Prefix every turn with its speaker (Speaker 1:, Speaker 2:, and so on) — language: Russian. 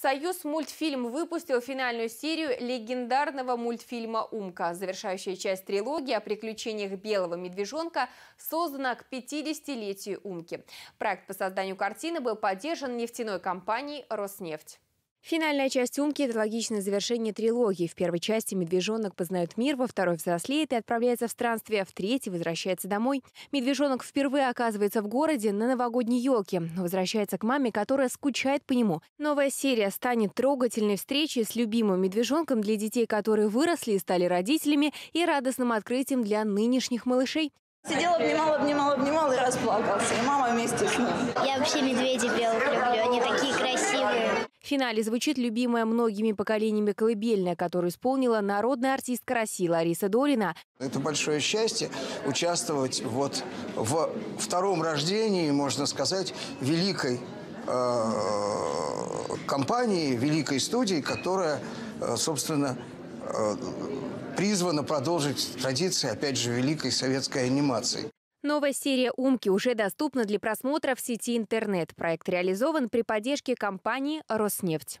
Speaker 1: Союз мультфильм выпустил финальную серию легендарного мультфильма «Умка». Завершающая часть трилогии о приключениях белого медвежонка создана к 50-летию «Умки». Проект по созданию картины был поддержан нефтяной компанией «Роснефть». Финальная часть «Умки» — это логичное завершение трилогии. В первой части медвежонок познает мир, во второй взрослеет и отправляется в странствие, а в третьей возвращается домой. Медвежонок впервые оказывается в городе на новогодней елке. Возвращается к маме, которая скучает по нему. Новая серия станет трогательной встречей с любимым медвежонком для детей, которые выросли и стали родителями, и радостным открытием для нынешних малышей. Сидел, обнимал, обнимал, обнимал и
Speaker 2: расплакался. И мама вместе с ним. Я вообще медведи пела
Speaker 1: финале звучит любимая многими поколениями колыбельная, которую исполнила народная артистка России Лариса Долина.
Speaker 2: Это большое счастье участвовать вот в втором рождении, можно сказать, великой э, компании, великой студии, которая, э, собственно, э, призвана продолжить традиции, опять же, великой советской анимации.
Speaker 1: Новая серия «Умки» уже доступна для просмотра в сети интернет. Проект реализован при поддержке компании «Роснефть».